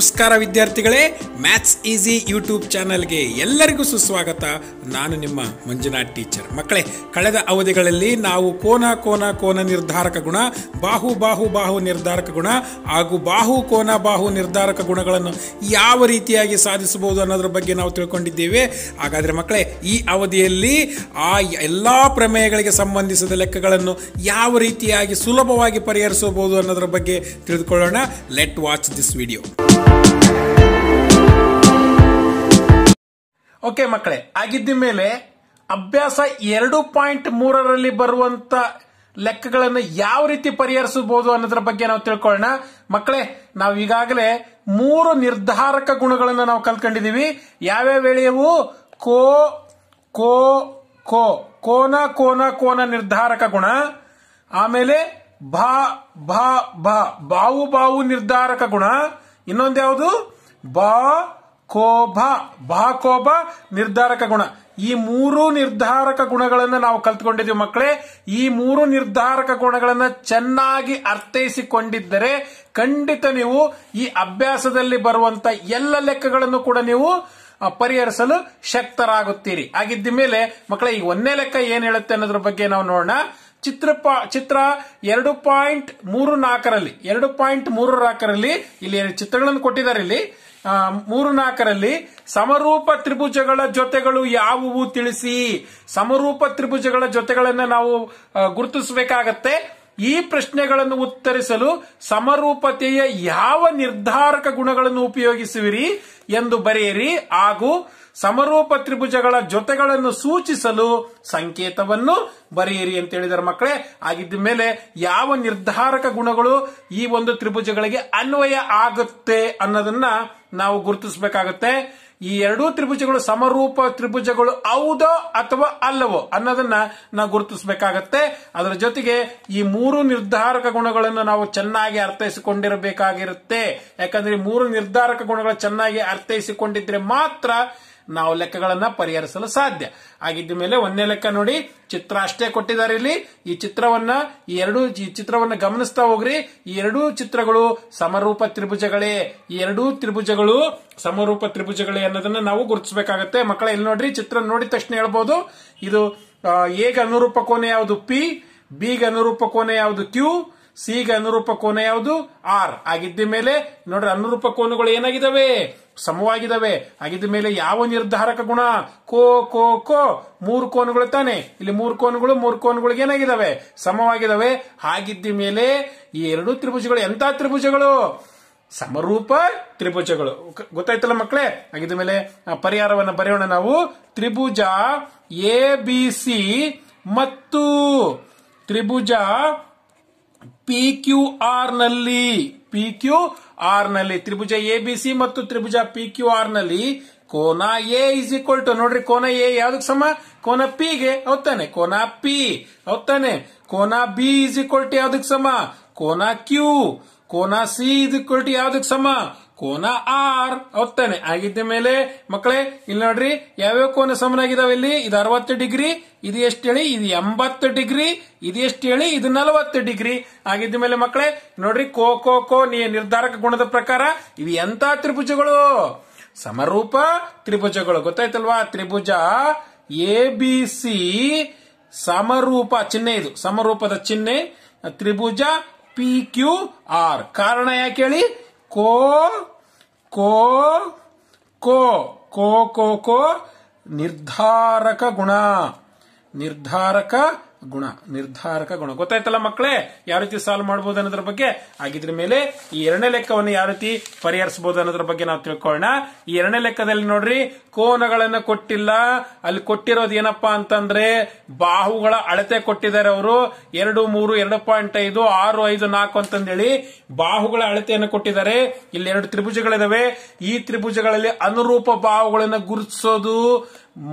ನಮಸ್ಕಾರ ವಿದ್ಯಾರ್ಥಿಗಳೇ maths easy YouTube ಚಾನಲ್ಗೆ ಎಲ್ಲರಿಗೂ ಸುಸ್ವಾಗತ ನಾನು ನಿಮ್ಮ ಮಂಜುನಾಥ್ ಟೀಚರ್ ಮಕ್ಕಳೇ ಕಳೆದ ಅವಧಿಗಳಲ್ಲಿ ನಾವು ಕೋನ ಕೋನ ಕೋನ ನಿರ್ಧಾರಕ ಗುಣ ಬಾಹು ಬಾಹು ಬಾಹು ನಿರ್ಧಾರಕ ಗುಣ ಹಾಗೂ ಬಾಹು ಕೋನ ಬಾಹು ನಿರ್ಧಾರಕ ಗುಣಗಳನ್ನು ಯಾವ ರೀತಿಯಾಗಿ ಸಾಧಿಸಬಹುದು ಅನ್ನೋದ್ರ ಬಗ್ಗೆ ನಾವು ತಿಳ್ಕೊಂಡಿದ್ದೇವೆ ಹಾಗಾದರೆ ಮಕ್ಕಳೇ ಈ ಅವಧಿಯಲ್ಲಿ ಆ ಎಲ್ಲ ಪ್ರಮೇಯಗಳಿಗೆ ಸಂಬಂಧಿಸಿದ ಲೆಕ್ಕಗಳನ್ನು ಯಾವ ರೀತಿಯಾಗಿ ಸುಲಭವಾಗಿ ಪರಿಹರಿಸಬಹುದು ಅನ್ನೋದ್ರ ಬಗ್ಗೆ ತಿಳಿದುಕೊಳ್ಳೋಣ let watch this video okay ಮಕ್ಕಳೇ ಆಗಿದ್ದ ಮೇಲೆ ಅಭ್ಯಾಸ ಎರಡು ಪಾಯಿಂಟ್ ಮೂರರಲ್ಲಿ ಬರುವಂತ ಲೆಕ್ಕಗಳನ್ನು ಯಾವ ರೀತಿ ಪರಿಹರಿಸಬಹುದು ಅನ್ನೋದ್ರ ಬಗ್ಗೆ ನಾವು ತಿಳ್ಕೊಳ್ಳೋಣ ಮಕ್ಕಳೇ ನಾವು ಈಗಾಗಲೇ ಮೂರು ನಿರ್ಧಾರಕ ಗುಣಗಳನ್ನು ನಾವು ಕಲ್ತ್ಕೊಂಡಿದೀವಿ ಯಾವ್ಯಾವ ವೇಳೆಯವು ಕೋ ಕೋ ಕೋ ಕೋನ ಕೋನ ಕೋನ ನಿರ್ಧಾರಕ ಗುಣ ಆಮೇಲೆ ಭಾ ಭಾ ಭಾವು ಬಾವು ಬಾವು ನಿರ್ಧಾರಕ ಗುಣ ಇನ್ನೊಂದು ಯಾವುದು ಬಾ ಕೋಭ ಕೋಭ ನಿರ್ಧಾರಕ ಗುಣ ಈ ಮೂರು ನಿರ್ಧಾರಕ ಗುಣಗಳನ್ನು ನಾವು ಕಲ್ತ್ಕೊಂಡಿದ್ದೀವಿ ಮಕ್ಕಳೇ ಈ ಮೂರು ನಿರ್ಧಾರಕ ಗುಣಗಳನ್ನು ಚೆನ್ನಾಗಿ ಅರ್ಥೈಸಿಕೊಂಡಿದ್ದರೆ ಖಂಡಿತ ನೀವು ಈ ಅಭ್ಯಾಸದಲ್ಲಿ ಬರುವಂತ ಎಲ್ಲ ಲೆಕ್ಕಗಳನ್ನು ಕೂಡ ನೀವು ಪರಿಹರಿಸಲು ಶಕ್ತರಾಗುತ್ತೀರಿ ಹಾಗಿದ್ದ ಮೇಲೆ ಮಕ್ಕಳೇ ಈ ಒಂದೇ ಲೆಕ್ಕ ಏನು ಹೇಳುತ್ತೆ ಅನ್ನೋದ್ರ ಬಗ್ಗೆ ನಾವು ನೋಡೋಣ ಚಿತ್ರ ಚಿತ್ರ ಎರಡು ಪಾಯಿಂಟ್ ಮೂರು ನಾಲ್ಕರಲ್ಲಿ ಎರಡು ಪಾಯಿಂಟ್ ಮೂರು ನಾಲ್ಕರಲ್ಲಿ ಇಲ್ಲಿ ಚಿತ್ರಗಳನ್ನು ಕೊಟ್ಟಿದ್ದಾರೆ ಇಲ್ಲಿ ಮೂರು ನಾಲ್ಕರಲ್ಲಿ ಸಮರೂಪ ತ್ರಿಭುಜಗಳ ಜೊತೆಗಳು ಯಾವುವು ತಿಳಿಸಿ ಸಮರೂಪ ತ್ರಿಭುಜಗಳ ಜೊತೆಗಳನ್ನು ನಾವು ಗುರುತಿಸಬೇಕಾಗತ್ತೆ ಈ ಪ್ರಶ್ನೆಗಳನ್ನು ಉತ್ತರಿಸಲು ಸಮರೂಪತೆಯ ಯಾವ ನಿರ್ಧಾರಕ ಗುಣಗಳನ್ನು ಉಪಯೋಗಿಸುವಿರಿ ಎಂದು ಬರೆಯಿರಿ ಹಾಗೂ ಸಮರೂಪ ತ್ರಿಭುಜಗಳ ಜೊತೆಗಳನ್ನು ಸೂಚಿಸಲು ಸಂಕೇತವನ್ನು ಬರೆಯಿರಿ ಅಂತ ಹೇಳಿದಾರೆ ಮಕ್ಕಳೇ ಆಗಿದ್ದ ಮೇಲೆ ಯಾವ ನಿರ್ಧಾರಕ ಗುಣಗಳು ಈ ಒಂದು ತ್ರಿಭುಜಗಳಿಗೆ ಅನ್ವಯ ಆಗುತ್ತೆ ಅನ್ನೋದನ್ನ ನಾವು ಗುರುತಿಸಬೇಕಾಗುತ್ತೆ ಈ ಎರಡೂ ತ್ರಿಭುಜಗಳು ಸಮರೂಪ ತ್ರಿಭುಜಗಳು ಹೌದೋ ಅಥವಾ ಅಲ್ಲವೋ ಅನ್ನೋದನ್ನ ನಾವು ಗುರುತಿಸಬೇಕಾಗತ್ತೆ ಅದರ ಜೊತೆಗೆ ಈ ಮೂರು ನಿರ್ಧಾರಕ ಗುಣಗಳನ್ನು ನಾವು ಚೆನ್ನಾಗಿ ಅರ್ಥೈಸಿಕೊಂಡಿರಬೇಕಾಗಿರುತ್ತೆ ಯಾಕಂದ್ರೆ ಮೂರು ನಿರ್ಧಾರಕ ಗುಣಗಳು ಚೆನ್ನಾಗಿ ಅರ್ಥೈಸಿಕೊಂಡಿದ್ರೆ ಮಾತ್ರ ನಾವು ಲೆಕ್ಕಗಳನ್ನ ಪರಿಹರಿಸಲು ಸಾಧ್ಯ ಆಗಿದ್ದ ಮೇಲೆ ಒಂದನೇ ಲೆಕ್ಕ ನೋಡಿ ಚಿತ್ರ ಅಷ್ಟೇ ಕೊಟ್ಟಿದ್ದಾರೆ ಇಲ್ಲಿ ಈ ಚಿತ್ರವನ್ನ ಈ ಎರಡು ಈ ಚಿತ್ರವನ್ನ ಗಮನಿಸ್ತಾ ಹೋಗ್ರಿ ಈ ಎರಡೂ ಚಿತ್ರಗಳು ಸಮರೂಪ ತ್ರಿಭುಜಗಳೇ ಈ ಎರಡೂ ತ್ರಿಭುಜಗಳು ಸಮರೂಪ ತ್ರಿಭುಜಗಳೇ ಅನ್ನೋದನ್ನ ನಾವು ಗುರುತಿಸಬೇಕಾಗತ್ತೆ ಮಕ್ಕಳ ಇಲ್ಲಿ ನೋಡ್ರಿ ಚಿತ್ರ ನೋಡಿದ ತಕ್ಷಣ ಹೇಳ್ಬೋದು ಇದು ಎಗೆ ಅನುರೂಪ ಕೋಣೆ ಯಾವುದು ಪಿ ಬಿಗೆ ಅನುರೂಪ ಕೋಣೆ ಯಾವುದು ಕ್ಯೂ ಗೆ ಅನುರೂಪ ಕೋನ ಯಾವುದು ಆರ್ ಆಗಿದ್ದ ಮೇಲೆ ನೋಡ್ರಿ ಅನುರೂಪ ಕೋನಗಳು ಏನಾಗಿದ್ದಾವೆ ಸಮವಾಗಿದ್ದಾವೆ ಆಗಿದ್ದ ಮೇಲೆ ಯಾವ ನಿರ್ಧಾರಕ ಗುಣ ಕೋ ಕೋ ಕೋ ಮೂರು ಕೋನಗಳು ತಾನೆ ಇಲ್ಲಿ ಮೂರು ಕೋನಗಳು ಮೂರು ಕೋನುಗಳು ಏನಾಗಿದ್ದಾವೆ ಸಮವಾಗಿದ್ದಾವೆ ಆಗಿದ್ದ ಮೇಲೆ ಈ ಎರಡು ತ್ರಿಭುಜಗಳು ಎಂತ ತ್ರಿಭುಜಗಳು ಸಮರೂಪ ತ್ರಿಭುಜಗಳು ಗೊತ್ತಾಯ್ತಲ್ಲ ಮಕ್ಕಳೇ ಆಗಿದ್ದ ಮೇಲೆ ಪರಿಹಾರವನ್ನು ಬರೆಯೋಣ ನಾವು ತ್ರಿಭುಜ ಎ ಬಿ ಸಿ ಮತ್ತು ತ್ರಿಭುಜ ಪಿ ಕ್ಯೂ ಆರ್ ನಲ್ಲಿ ಪಿ ಕ್ಯೂ ಆರ್ ನಲ್ಲಿ ತ್ರಿಭುಜ ಎ ಬಿ ಸಿ ಮತ್ತು ತ್ರಿಭುಜ ಪಿ ಕ್ಯೂ ಆರ್ ನಲ್ಲಿ ಕೋನ ಎ ಇಸ್ ಈಕ್ವಲ್ ಟು ನೋಡ್ರಿ ಕೋನ ಎ ಯಾವ್ದಕ್ ಸಮ ಕೋನ ಪಿ ಗೆ ಹೌದಾನೆ ಕೋನ ಪಿ ಹೌದಾನೆ ಕೋನ ಬಿ ಇಸ್ ಈಕ್ವಲ್ ಟು ಯಾವ್ದಕ್ ಸಮ ಕೋನ ಕ್ಯೂ ಕೋನ ಸಿ ಇದು ಕ್ವಾಲಿಟಿ ಯಾವ್ದಕ್ ಸಮ ಕೋನ ಆರ್ ಹೋಗ್ತಾನೆ ಆಗಿದ್ದ ಮೇಲೆ ಮಕ್ಕಳೇ ಇಲ್ಲಿ ನೋಡ್ರಿ ಯಾವ್ಯಾವ ಕೋನ ಸಮನಾಗಿದಾವೆ ಇಲ್ಲಿ ಇದು ಅರವತ್ತು ಡಿಗ್ರಿ ಇದು ಎಷ್ಟು ಹೇಳಿ ಇದು ಎಂಬತ್ತು ಡಿಗ್ರಿ ಇದು ಎಷ್ಟು ಹೇಳಿ ಇದು ನಲವತ್ತು ಡಿಗ್ರಿ ಆಗಿದ್ದ ಮೇಲೆ ಮಕ್ಕಳೇ ನೋಡ್ರಿ ಕೋ ಕೋ ಕೋ ನಿರ್ಧಾರಕ ಗುಣದ ಪ್ರಕಾರ ಇವು ಎಂತ ತ್ರಿಭುಜಗಳು ಸಮರೂಪ ತ್ರಿಭುಜಗಳು ಗೊತ್ತಾಯ್ತಲ್ವಾ ತ್ರಿಭುಜ ಎ ಬಿ ಸಿ ಸಮರೂಪ ಚಿಹ್ನೆ ಇದು ಸಮರೂಪದ ಚಿಹ್ನೆ ತ್ರಿಭುಜ ಪಿ ಕ್ಯೂ ಆರ್ ಕಾರಣ ಯಾಕೆ ಹೇಳಿ ಕೋ ಕೋ ಕೋ ಕೋ ಕೋ ಕೋ ನಿರ್ಧಾರಕ ಗುಣ ನಿರ್ಧಾರಕ ಗುಣ ನಿರ್ಧಾರಕ ಗುಣ ಗೊತ್ತಾಯ್ತಲ್ಲ ಮಕ್ಕಳೇ ಯಾವ ರೀತಿ ಸಾಲ್ವ್ ಮಾಡಬಹುದು ಅನ್ನೋದ್ರ ಬಗ್ಗೆ ಆಗಿದ್ರ ಮೇಲೆ ಈ ಎರಡನೇ ಲೆಕ್ಕವನ್ನು ಯಾವ ರೀತಿ ಪರಿಹರಿಸಬಹುದು ಅನ್ನೋದ್ರ ಬಗ್ಗೆ ನಾವು ತಿಳ್ಕೊಳ್ಳೋಣ ಈ ಎರಡನೇ ಲೆಕ್ಕದಲ್ಲಿ ನೋಡ್ರಿ ಕೋನಗಳನ್ನ ಕೊಟ್ಟಿಲ್ಲ ಅಲ್ಲಿ ಕೊಟ್ಟಿರೋದು ಏನಪ್ಪ ಅಂತಂದ್ರೆ ಬಾಹುಗಳ ಅಳತೆ ಕೊಟ್ಟಿದ್ದಾರೆ ಅವರು ಎರಡು ಮೂರು ಎರಡು ಪಾಯಿಂಟ್ ಐದು ಆರು ಐದು ನಾಲ್ಕು ಅಂತಂದೇಳಿ ಬಾಹುಗಳ ಅಳತೆಯನ್ನು ಕೊಟ್ಟಿದ್ದಾರೆ ಇಲ್ಲಿ ಎರಡು ತ್ರಿಭುಜಗಳಿದಾವೆ ಈ ತ್ರಿಭುಜಗಳಲ್ಲಿ ಅನುರೂಪ ಬಾಹುಗಳನ್ನು ಗುರುತಿಸೋದು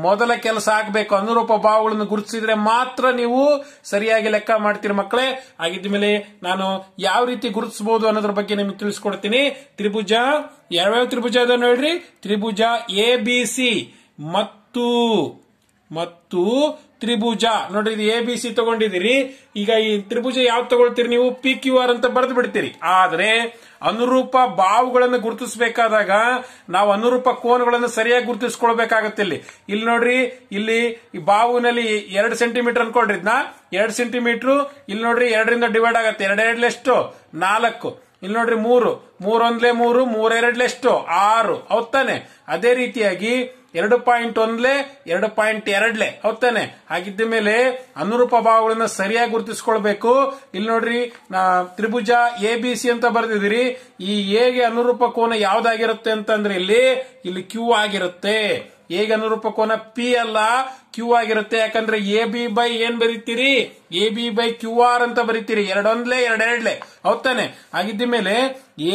ಮೊದಲ ಕೆಲಸ ಆಗಬೇಕು ಅನುರೂಪ ಭಾವಗಳನ್ನು ಗುರುತಿಸಿದ್ರೆ ಮಾತ್ರ ನೀವು ಸರಿಯಾಗಿ ಲೆಕ್ಕ ಮಾಡ್ತೀರಿ ಮಕ್ಕಳೇ ಆಗಿದ್ದ ಮೇಲೆ ನಾನು ಯಾವ ರೀತಿ ಗುರುತಿಸಬಹುದು ಅನ್ನೋದ್ರ ಬಗ್ಗೆ ನಿಮ್ಗೆ ತಿಳಿಸ್ಕೊಡ್ತೀನಿ ತ್ರಿಭುಜ ಯಾವ್ಯಾವ ತ್ರಿಭುಜ ಅದ ಹೇಳ್ರಿ ತ್ರಿಭುಜ ಎ ಬಿ ಸಿ ಮತ್ತು ಮತ್ತು ತ್ರಿಭುಜ ನೋಡ್ರಿ ಇದು ಎ ಬಿ ಸಿ ತಗೊಂಡಿದ್ದೀರಿ ಈಗ ಈ ತ್ರಿಭುಜ ಯಾವ್ ತಗೊಳ್ತೀರಿ ನೀವು ಪಿ ಕ್ಯೂ ಆರ್ ಅಂತ ಬರೆದು ಬಿಡ್ತೀರಿ ಆದ್ರೆ ಅನುರೂಪ ಬಾವುಗಳನ್ನು ಗುರುತಿಸಬೇಕಾದಾಗ ನಾವು ಅನುರೂಪ ಕೋನಗಳನ್ನು ಸರಿಯಾಗಿ ಗುರುತಿಸ್ಕೊಳ್ಬೇಕಾಗತ್ತೆ ಇಲ್ಲಿ ಇಲ್ಲಿ ನೋಡ್ರಿ ಇಲ್ಲಿ ಈ ಬಾವುನಲ್ಲಿ ಎರಡು ಸೆಂಟಿಮೀಟರ್ ಅನ್ಕೊಳ್ರಿ ಇದನ್ನ ಎರಡು ಸೆಂಟಿಮೀಟರ್ ಇಲ್ಲಿ ನೋಡ್ರಿ ಎರಡರಿಂದ ಡಿವೈಡ್ ಆಗುತ್ತೆ ಎರಡ್ಲೆ ಎಷ್ಟು ನಾಲ್ಕು ಇಲ್ಲಿ ನೋಡ್ರಿ ಮೂರು ಮೂರೊಂದ್ಲೆ ಮೂರು ಮೂರೆರಡ್ಲೆ ಎಷ್ಟು ಆರು ಅವತ್ತಾನೆ ಅದೇ ರೀತಿಯಾಗಿ ಎರಡು ಪಾಯಿಂಟ್ ಒಂದ್ಲೆ ಎರಡು ಪಾಯಿಂಟ್ ಎರಡ್ಲೆ ಹೌದಾನೆ ಹಾಗಿದ್ದ ಮೇಲೆ ಅನುರೂಪ ಭಾವಗಳನ್ನ ಸರಿಯಾಗಿ ಗುರುತಿಸ್ಕೊಳ್ಬೇಕು ಇಲ್ಲಿ ನೋಡ್ರಿ ತ್ರಿಭುಜ ಎ ಬಿ ಸಿ ಅಂತ ಬರ್ದಿದಿರಿ ಈ ಎಗೆ ಅನುರೂಪ ಕೋನ ಯಾವ್ದಾಗಿರುತ್ತೆ ಅಂತಂದ್ರೆ ಇಲ್ಲಿ ಇಲ್ಲಿ ಕ್ಯೂ ಆಗಿರುತ್ತೆ ಹೇಗೆ ಅನುರೂಪ ಕೋನ ಪಿ ಅಲ್ಲ ಕ್ಯೂ ಆಗಿರುತ್ತೆ ಯಾಕಂದ್ರೆ ಎ ಬಿ ಬೈ ಏನ್ ಬರೀತೀರಿ A B by Q R ಅಂತ ಬರೀತೀರಿ ಎರಡೊಂದ್ಲೆ ಎರಡೆರಡ್ಲೆ ಹೌದಾನೆ ಆಗಿದ್ದ ಮೇಲೆ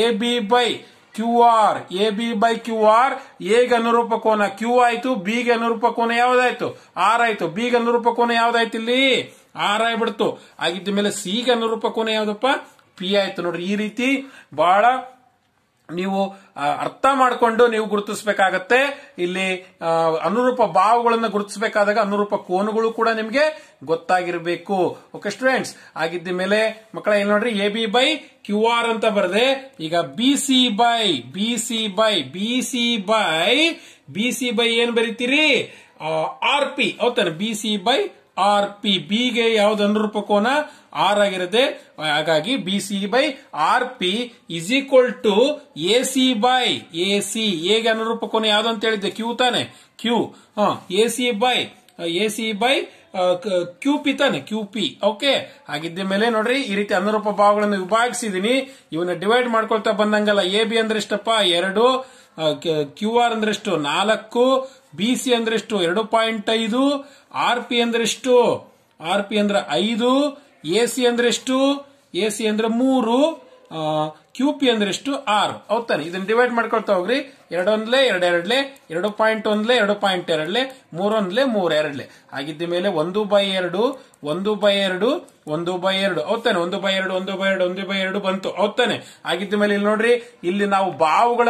A B by Q R A B by Q R ಎಗೆ ಅನುರೂಪ ಕೋನ ಕ್ಯೂ ಆಯ್ತು ಬಿ ಗೆ ಅನುರೂಪ ಕೋನ ಯಾವ್ದಾಯ್ತು ಆರ್ ಆಯ್ತು ಬಿ ಗೆ ಅನುರೂಪ ಕೋನ ಯಾವ್ದಾಯ್ತು ಇಲ್ಲಿ ಆರ್ ಬಿಡ್ತು ಆಗಿದ್ದ ಮೇಲೆ ಸಿ ಗೆ ಅನುರೂಪ ಕೋನ ಯಾವ್ದಪ್ಪ ಪಿ ಆಯ್ತು ನೋಡ್ರಿ ಈ ರೀತಿ ಬಹಳ ನೀವು ಅರ್ಥ ಮಾಡಿಕೊಂಡು ನೀವು ಗುರುತಿಸಬೇಕಾಗತ್ತೆ ಇಲ್ಲಿ ಅನುರೂಪ ಭಾವಗಳನ್ನು ಗುರುತಿಸಬೇಕಾದಾಗ ಅನುರೂಪ ಕೋನುಗಳು ಕೂಡ ನಿಮಗೆ ಗೊತ್ತಾಗಿರಬೇಕು ಓಕೆ ಸ್ಟೂಡೆಂಟ್ಸ್ ಆಗಿದ್ದ ಮೇಲೆ ಮಕ್ಕಳ ಏನ್ ನೋಡ್ರಿ A B by Q R ಅಂತ ಬರದೆ ಈಗ B C by B C by B C by B C by ಏನ್ ಬರೀತೀರಿ ಆರ್ ಪಿ ಹೌತಾನೆ B C by R P B ಗೆ ಯಾವ್ದು ಕೋನ ಆರ್ ಆಗಿರುತ್ತೆ ಹಾಗಾಗಿ B C by R P is equal to A C by A C ಎಗೆ ಕೋನ ಯಾವ್ದು ಅಂತ ಹೇಳಿದ್ದೆ ಕ್ಯೂ ತಾನೆ ಕ್ಯೂ ಹಾ A C by A C by Q P ತಾನೆ ಕ್ಯೂ ಪಿ ಓಕೆ ಹಾಗಿದ್ದ ಮೇಲೆ ನೋಡ್ರಿ ಈ ರೀತಿ ಅನುರೂಪ ಭಾವಗಳನ್ನು ವಿಭಾಗಿಸಿದೀನಿ ಇವನ್ನ ಡಿವೈಡ್ ಮಾಡ್ಕೊಳ್ತಾ ಬಂದಂಗಲ್ಲ ಎ ಬಿ ಅಂದ್ರೆ ಎಷ್ಟಪ್ಪ ಎರಡು ಕ್ಯೂ ಆರ್ ಅಂದ್ರೆ ಎಷ್ಟು ನಾಲ್ಕು ಬಿ ಸಿ ಅಂದ್ರೆ ಎಷ್ಟು ಎರಡು ಪಾಯಿಂಟ್ ಐದು ಆರ್ ಪಿ ಅಂದ್ರೆ ಎಷ್ಟು ಆರ್ ಪಿ ಅಂದ್ರೆ ಐದು ಎ ಸಿ ಅಂದ್ರೆ ಎಷ್ಟು ಎ ಸಿ ಅಂದ್ರೆ ಮೂರು ಕ್ಯೂ ಪಿ ಅಂದ್ರೆ ಎಷ್ಟು ಆರ್ ಹೌದಾನೆ ಇದನ್ನ ಡಿವೈಡ್ ಮಾಡ್ಕೊಳ್ತಾ ಹೋಗ್ರಿ ಎರಡೊಂದ್ಲೆ ಎರಡೆರಡ್ಲೆ ಎರಡು ಪಾಯಿಂಟ್ ಒಂದ್ಲೆ ಎರಡು ಪಾಯಿಂಟ್ ಎರಡ್ಲೆ ಮೂರೊಂದ್ಲೆ ಮೂರ್ ಎರಡ್ಲೆ ಆಗಿದ್ದ ಮೇಲೆ ಒಂದು ಬೈ ಎರಡು ಒಂದು ಬೈ ಎರಡು ಒಂದು ಬೈ ಎರಡು ಹೌದಾನೆ ಒಂದು ಬೈ ಎರಡು ಒಂದು ಬೈ ಎರಡು ಒಂದು ಬೈ ಎರಡು ಬಂತು ಹೌದಾನೆ ಆಗಿದ್ದ ಮೇಲೆ ಇಲ್ಲಿ ನೋಡ್ರಿ ಇಲ್ಲಿ ನಾವು ಬಾವುಗಳ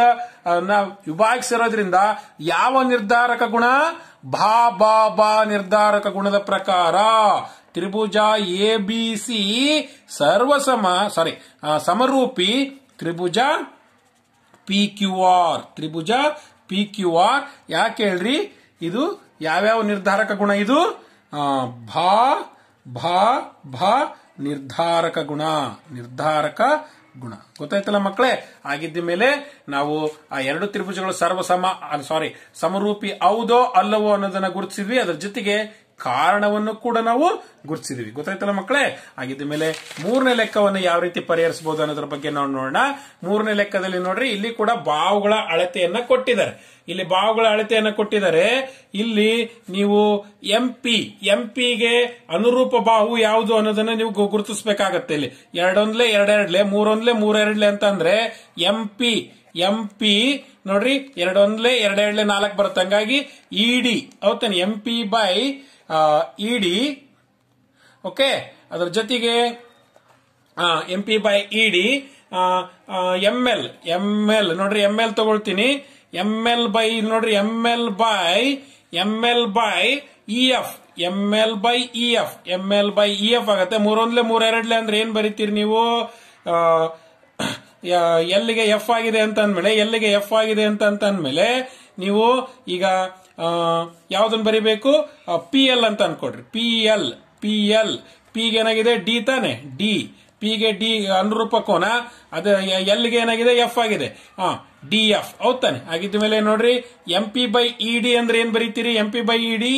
ವಿಭಾಗಿಸಿರೋದ್ರಿಂದ ಯಾವ ನಿರ್ಧಾರಕ ಗುಣ ಬಾ ಬಾ ಬಾ ನಿರ್ಧಾರಕ ಗುಣದ ಪ್ರಕಾರ ತ್ರಿಭುಜ ಎ ಬಿ ಸಿ ಸರ್ವಸಮ ಸಾರಿ ಸಮರೂಪಿ ತ್ರಿಭುಜ ಪಿ ಕ್ಯೂ ಆರ್ ತ್ರಿಭುಜ ಪಿ ಕ್ಯೂ ಆರ್ ಯಾಕೆ ಹೇಳ್ರಿ ಇದು ಯಾವ್ಯಾವ ನಿರ್ಧಾರಕ ಗುಣ ಇದು ಭಾ ಭಾ ಭಾ ನಿರ್ಧಾರಕ ಗುಣ ನಿರ್ಧಾರಕ ಗುಣ ಗೊತ್ತಾಯ್ತಲ್ಲ ಮಕ್ಕಳೇ ಆಗಿದ್ದ ಮೇಲೆ ನಾವು ಆ ಎರಡು ತ್ರಿಭುಜಗಳು ಸರ್ವಸಮ ಸಾರಿ ಸಮರೂಪಿ ಹೌದೋ ಅಲ್ಲವೋ ಅನ್ನೋದನ್ನ ಗುರುತಿಸಿದ್ವಿ ಅದರ ಜೊತೆಗೆ ಕಾರಣವನ್ನು ಕೂಡ ನಾವು ಗುರುತಿಸಿದೀವಿ ಗೊತ್ತಾಯ್ತಲ್ಲ ಮಕ್ಕಳೇ ಹಾಗಿದ್ದ ಮೇಲೆ ಮೂರನೇ ಲೆಕ್ಕವನ್ನು ಯಾವ ರೀತಿ ಪರಿಹರಿಸಬಹುದು ಅನ್ನೋದ್ರ ಬಗ್ಗೆ ನಾವು ನೋಡೋಣ ಮೂರನೇ ಲೆಕ್ಕದಲ್ಲಿ ನೋಡ್ರಿ ಇಲ್ಲಿ ಕೂಡ ಬಾವುಗಳ ಅಳತೆಯನ್ನ ಕೊಟ್ಟಿದ್ದಾರೆ ಇಲ್ಲಿ ಬಾವುಗಳ ಅಳತೆಯನ್ನ ಕೊಟ್ಟಿದ್ದಾರೆ ಇಲ್ಲಿ ನೀವು ಎಂ ಪಿ ಎಂ ಪಿಗೆ ಅನುರೂಪ ಬಾಹು ಯಾವುದು ಅನ್ನೋದನ್ನ ನೀವು ಗುರುತಿಸಬೇಕಾಗತ್ತೆ ಇಲ್ಲಿ ಎರಡೊಂದ್ಲೆ ಎರಡೆರಡ್ಲೆ ಮೂರೊಂದ್ಲೆ ಮೂರೆರಡ್ಲೆ ಅಂತಂದ್ರೆ ಎಂ ಪಿ ಎಂ ಪಿ ನೋಡ್ರಿ ಎರಡೊಂದ್ಲೆ ಎರಡೆರಡ್ಲೆ ನಾಲ್ಕು ಬರುತ್ತೆ ಹಂಗಾಗಿ ಇಡಿ e ಹೌತಾನೆ M P by E D okay ಅದರ ಜೊತೆಗೆ M P by E D M L M L ನೋಡ್ರಿ ಎಂ ಎಲ್ ತಗೊಳ್ತೀನಿ ಎಂ ಎಲ್ ಬೈ ನೋಡ್ರಿ M L by M L by E F M L by E F M L by E F ಆಗುತ್ತೆ ಮೂರೊಂದ್ಲೆ ಮೂರೆರಡ್ಲೆ ಅಂದ್ರೆ ಏನ್ ಬರೀತೀರಿ ನೀವು ಎಲ್ಲಿಗೆ F ಆಗಿದೆ ಅಂತ ಅಂದ್ಮೇಲೆ ಎಲ್ಲಿಗೆ ಎಫ್ ಆಗಿದೆ ಅಂತ ಅಂದ್ಮೇಲೆ ನೀವು ಈಗ ಯಾವುದನ್ನು ಬರಿಬೇಕು ಪಿ ಎಲ್ ಅಂತ ಅನ್ಕೊಡ್ರಿ ಪಿ ಎಲ್ ಪಿ ಎಲ್ ಪಿಗೆ ಏನಾಗಿದೆ ಡಿ ತಾನೆ ಡಿ ಪಿಗೆ ಡಿ ಅನುರೂಪ ಕೋನ ಅದು ಎಲ್ಗೆ ಏನಾಗಿದೆ ಎಫ್ ಆಗಿದೆ ಹಾ ಡಿ ಎಫ್ ಹೌದ್ ತಾನೆ ಆಗಿದ್ದ ಮೇಲೆ ನೋಡ್ರಿ M P by E D ಅಂದ್ರೆ ಏನ್ ಬರೀತೀರಿ M P by E D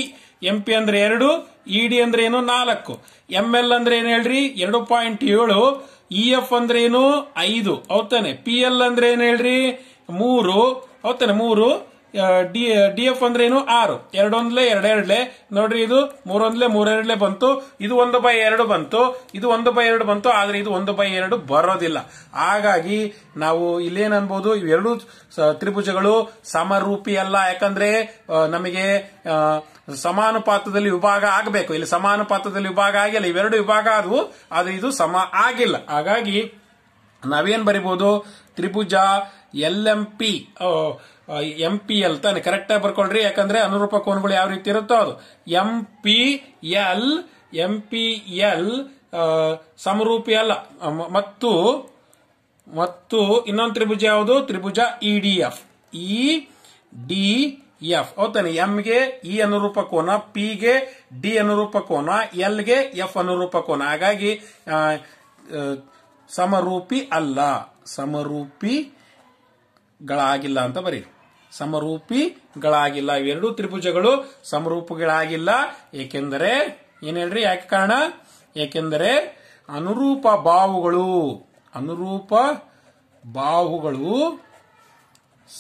M P ಅಂದ್ರೆ ಎರಡು ಇ e ಡಿ ಅಂದ್ರೆ ಏನು ನಾಲ್ಕು ಎಂ ಎಲ್ ಅಂದ್ರೆ ಏನ್ ಹೇಳ್ರಿ ಎರಡು ಪಾಯಿಂಟ್ ಏಳು ಇ e ಎಫ್ ಅಂದ್ರೆ ಏನು ಐದು ಹೌದ್ ತಾನೆ ಪಿ ಎಲ್ ಅಂದ್ರೆ ಏನ್ ಹೇಳ್ರಿ ಮೂರು ಹೌದ್ ಮೂರು ಡಿ ಡಿ ಎಫ್ ಅಂದ್ರೆ ಏನು ಆರು ಎರಡೊಂದ್ಲೆ ಎರಡೆರಡ್ಲೆ ನೋಡ್ರಿ ಇದು ಮೂರೊಂದ್ಲೆ ಮೂರೆರಡ್ಲೆ ಬಂತು ಇದು ಒಂದು ಬೈ ಎರಡು ಬಂತು ಇದು ಒಂದು ಬೈ ಎರಡು ಬಂತು ಆದ್ರೆ ಇದು ಒಂದು ಬೈ ಎರಡು ಬರೋದಿಲ್ಲ ಹಾಗಾಗಿ ನಾವು ಇಲ್ಲೇನ್ ಅನ್ಬಹುದು ಇವೆರಡು ತ್ರಿಭುಜಗಳು ಸಮರೂಪಿ ಅಲ್ಲ ಯಾಕಂದ್ರೆ ನಮಗೆ ಸಮಾನುಪಾತದಲ್ಲಿ ವಿಭಾಗ ಆಗಬೇಕು ಇಲ್ಲಿ ಸಮಾನುಪಾತದಲ್ಲಿ ವಿಭಾಗ ಆಗಿಲ್ಲ ಇವೆರಡು ವಿಭಾಗ ಆದವು ಆದ್ರೆ ಇದು ಸಮ ಆಗಿಲ್ಲ ಹಾಗಾಗಿ ನಾವೇನ್ ಬರಿಬಹುದು ತ್ರಿಭುಜ L M P M P L ತಾನೆ ಕರೆಕ್ಟಾಗಿ ಬರ್ಕೊಂಡ್ರಿ ಯಾಕಂದ್ರೆ ಅನುರೂಪ ಕೋನ್ಗಳು ಯಾವ ರೀತಿ ಇರುತ್ತೋ ಅದು M P L M P L ಸಮರೂಪಿ ಅಲ್ಲ ಮತ್ತು ಮತ್ತು ಇನ್ನೊಂದು ತ್ರಿಭುಜ ಯಾವುದು ತ್ರಿಭುಜ E D F E D F ಹೌದಾನೆ ಎಂಗೆ ಇ ಅನುರೂಪ ಕೋನ ಪಿ ಗೆ ಡಿ ಅನುರೂಪ ಕೋನ ಎಲ್ಗೆ ಎಫ್ ಅನುರೂಪ ಕೋನ ಹಾಗಾಗಿ ಸಮರೂಪಿ ಅಲ್ಲ ಸಮರೂಪಿಗಳಾಗಿಲ್ಲ ಅಂತ ಬರೀ ಸಮರೂಪಿಗಳಾಗಿಲ್ಲ ಇವೆರಡೂ ತ್ರಿಭುಜಗಳು ಸಮರೂಪಗಳಾಗಿಲ್ಲ ಏಕೆಂದರೆ ಏನ್ ಹೇಳ್ರಿ ಯಾಕೆ ಕಾರಣ ಏಕೆಂದರೆ ಅನುರೂಪ ಬಾಹುಗಳು ಅನುರೂಪ ಬಾಹುಗಳು